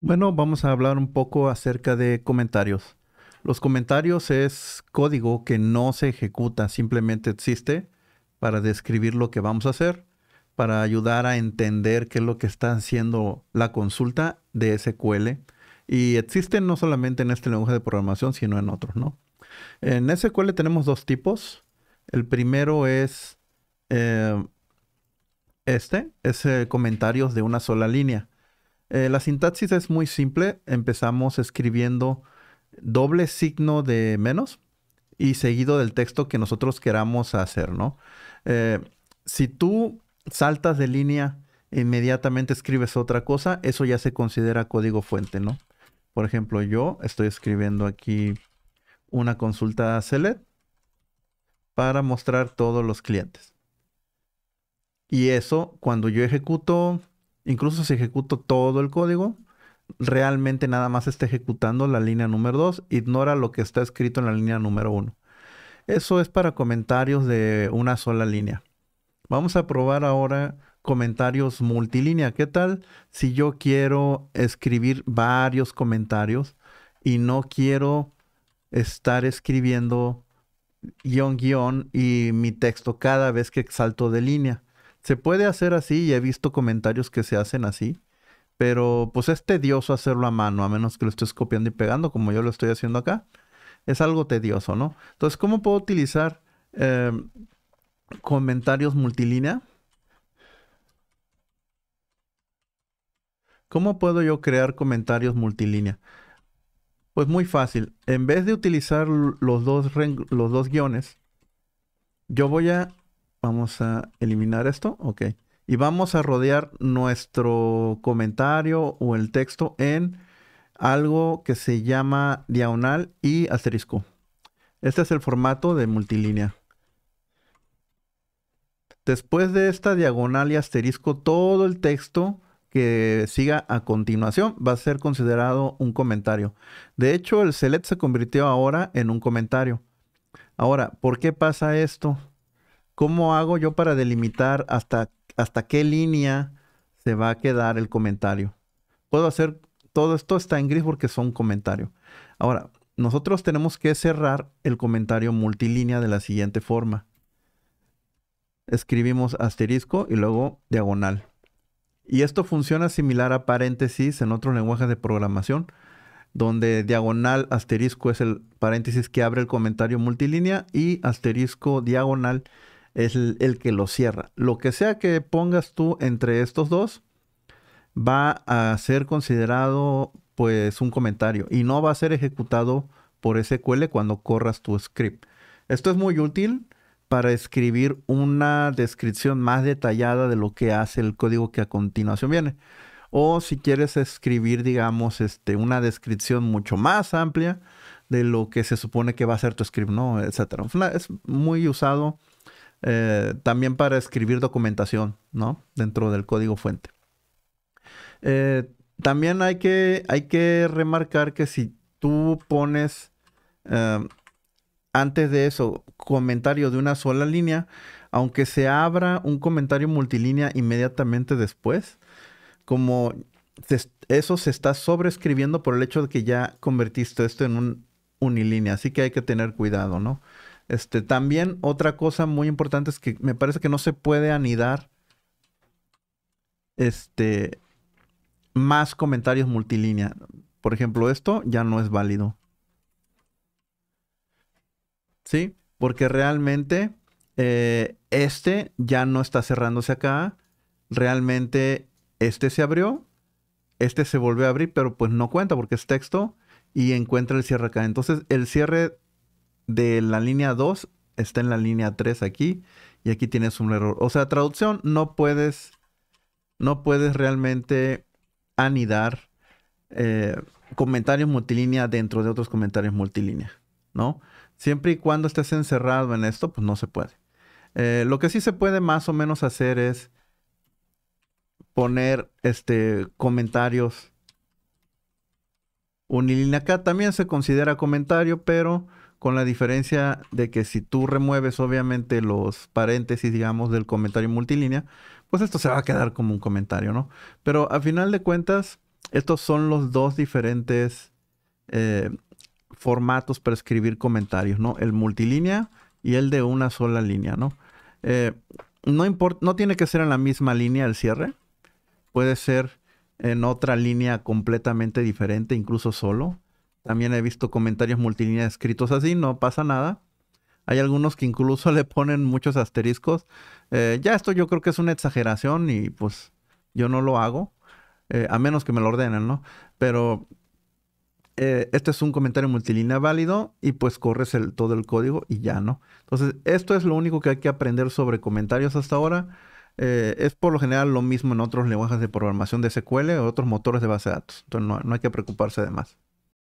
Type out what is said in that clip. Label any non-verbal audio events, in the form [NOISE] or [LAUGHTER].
Bueno, vamos a hablar un poco acerca de comentarios. Los comentarios es código que no se ejecuta, simplemente existe para describir lo que vamos a hacer, para ayudar a entender qué es lo que está haciendo la consulta de SQL. Y existen no solamente en este lenguaje de programación, sino en otros, ¿no? En SQL tenemos dos tipos. El primero es eh, este, es eh, comentarios de una sola línea. Eh, la sintaxis es muy simple. Empezamos escribiendo doble signo de menos y seguido del texto que nosotros queramos hacer, ¿no? Eh, si tú saltas de línea inmediatamente escribes otra cosa, eso ya se considera código fuente, ¿no? Por ejemplo, yo estoy escribiendo aquí una consulta a select para mostrar todos los clientes. Y eso, cuando yo ejecuto Incluso si ejecuto todo el código, realmente nada más está ejecutando la línea número 2, ignora lo que está escrito en la línea número 1. Eso es para comentarios de una sola línea. Vamos a probar ahora comentarios multilínea. ¿Qué tal si yo quiero escribir varios comentarios y no quiero estar escribiendo guión guión y mi texto cada vez que salto de línea? Se puede hacer así y he visto comentarios que se hacen así, pero pues es tedioso hacerlo a mano, a menos que lo estés copiando y pegando como yo lo estoy haciendo acá. Es algo tedioso, ¿no? Entonces, ¿cómo puedo utilizar em, comentarios multilínea? ¿Cómo puedo yo crear comentarios multilínea? Pues muy fácil. En vez de utilizar los dos, los dos guiones, yo voy a Vamos a eliminar esto. Ok. Y vamos a rodear nuestro comentario o el texto en algo que se llama diagonal y asterisco. Este es el formato de multilínea. Después de esta diagonal y asterisco, todo el texto que siga a continuación va a ser considerado un comentario. De hecho, el select se convirtió ahora en un comentario. Ahora, ¿por qué pasa esto? ¿Cómo hago yo para delimitar hasta, hasta qué línea se va a quedar el comentario? Puedo hacer, todo esto está en gris porque son comentario. Ahora, nosotros tenemos que cerrar el comentario multilínea de la siguiente forma. Escribimos asterisco y luego diagonal. Y esto funciona similar a paréntesis en otros lenguajes de programación, donde diagonal asterisco es el paréntesis que abre el comentario multilínea y asterisco diagonal es el, que lo cierra. Lo que sea que pongas tú entre estos dos va a ser considerado pues un comentario y no va a ser ejecutado por SQL cuando corras tu script. Esto es muy útil para escribir una descripción más detallada de lo que hace el código que a continuación viene. O si quieres escribir, digamos, este, una descripción mucho más amplia de lo que se supone que va a ser tu script, ¿no? Etcétera. Es muy usado eh, también para escribir documentación, ¿no? Dentro del código fuente. Eh, también hay que, hay que remarcar que si tú pones eh, antes de eso comentario de una sola línea, aunque se abra un comentario multilínea inmediatamente después, como eso se está sobreescribiendo por el hecho de que ya convertiste esto en un unilínea, así que hay que tener cuidado, ¿no? Este, también otra cosa muy importante es que me parece que no se puede anidar este, más comentarios multilínea. Por ejemplo, esto ya no es válido. ¿Sí? Porque realmente eh, este ya no está cerrándose acá. Realmente este se abrió. Este se volvió a abrir, pero pues no cuenta porque es texto y encuentra el cierre acá. Entonces, el cierre de la línea 2 está en la línea 3 aquí y aquí tienes un error. O sea, traducción no puedes, no puedes realmente anidar eh, comentarios multilínea dentro de otros comentarios multilínea, ¿no? Siempre y cuando estés encerrado en esto, pues no se puede. Eh, lo que sí se puede más o menos hacer es poner este, comentarios unilínea. Acá también se considera comentario, pero con la diferencia de que si tú remueves obviamente los paréntesis, digamos, del comentario multilínea, pues esto se va a quedar como un comentario, ¿no? Pero a final de cuentas, estos son los dos diferentes eh, formatos para escribir comentarios, ¿no? El multilínea y el de una sola línea, ¿no? Eh, no, importa, no tiene que ser en la misma línea el cierre, puede ser en otra línea completamente diferente, incluso solo. También he visto comentarios multilíneas escritos así, no pasa nada. Hay algunos que incluso [LAUGHS] le ponen muchos asteriscos. Eh, ya esto yo creo que es una exageración y pues yo no lo hago, eh, a menos que me lo ordenen, ¿no? Pero eh, este es un comentario multilínea válido y pues corres todo el código y ya, ¿no? Entonces, esto es lo único que hay que aprender sobre comentarios hasta ahora. es por lo general lo mismo en otros lenguajes de programación de SQL o otros motores de base de datos. Entonces, no, no hay que preocuparse de más.